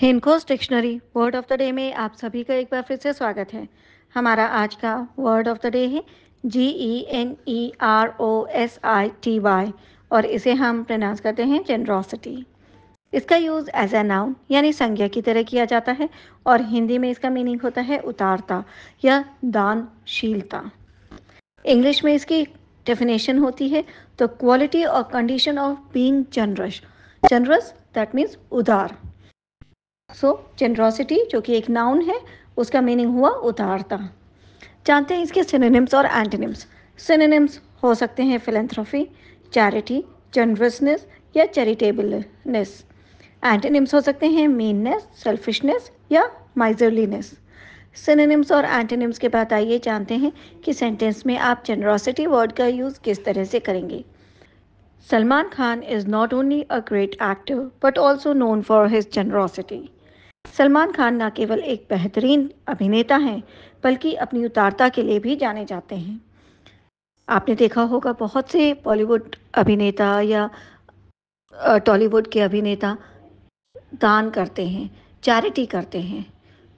हेनकोस dictionary word of the day में आप सभी का एक बार फिर से स्वागत है हमारा आज का वर्ड ऑफ द डे है G E N E R O S I T Y और इसे हम प्रनाउंस करते हैं जेनरोसिटी इसका यूज़ एज ए नाउन यानी संज्ञा की तरह किया जाता है और हिंदी में इसका मीनिंग होता है उतारता या दानशीलता इंग्लिश में इसकी डेफिनेशन होती है तो क्वालिटी और condition of being generous generous that means उदार सो जेनरोसिटी जो कि एक नाउन है उसका मीनिंग हुआ उतारता जानते हैं इसके सिनेनिम्स और एंटेनिम्स सिनेनिम्स हो सकते हैं फिलेंथ्रॉफी चैरिटी जनरसनेस या चैरिटेबलनेस एंटेनिम्स हो सकते हैं मीननेस सेल्फिशनेस या माइजरलीनेस सिनेनिम्स और एंटेनिम्स के बाद आइए जानते हैं कि सेंटेंस में आप जनरोसिटी वर्ड का यूज़ किस तरह से करेंगे Salman Khan is not only a great actor but also known for his generosity. Salman Khan न केवल एक बेहतरीन अभिनेता हैं बल्कि अपनी उतारता के लिए भी जाने जाते हैं आपने देखा होगा बहुत से बॉलीवुड अभिनेता या टॉलीवुड के अभिनेता दान करते हैं चैरिटी करते हैं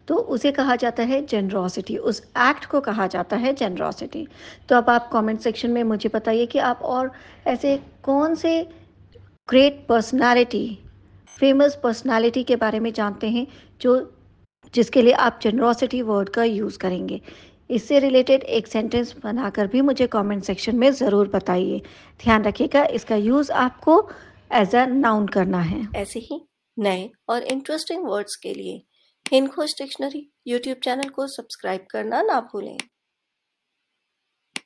तो उसे कहा जाता है जनरोसिटी उस एक्ट को कहा जाता है जनरॉसिटी तो अब आप कमेंट सेक्शन में मुझे बताइए कि आप और ऐसे कौन से ग्रेट पर्सनालिटी फेमस पर्सनालिटी के बारे में जानते हैं जो जिसके लिए आप जनरोसिटी वर्ड का यूज़ करेंगे इससे रिलेटेड एक सेंटेंस बनाकर भी मुझे कमेंट सेक्शन में ज़रूर बताइए ध्यान रखिएगा इसका यूज़ आपको एज अ नाउन करना है ऐसे ही नए और इंटरेस्टिंग वर्ड्स के लिए हिंदोज डिक्शनरी यूट्यूब चैनल को सब्सक्राइब करना ना भूलें